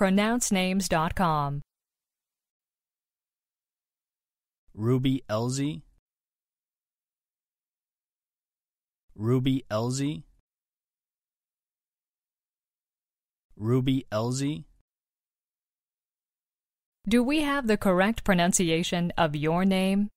pronouncenames.com. Ruby Elzy. Ruby Elzy. Ruby Elzy. Do we have the correct pronunciation of your name?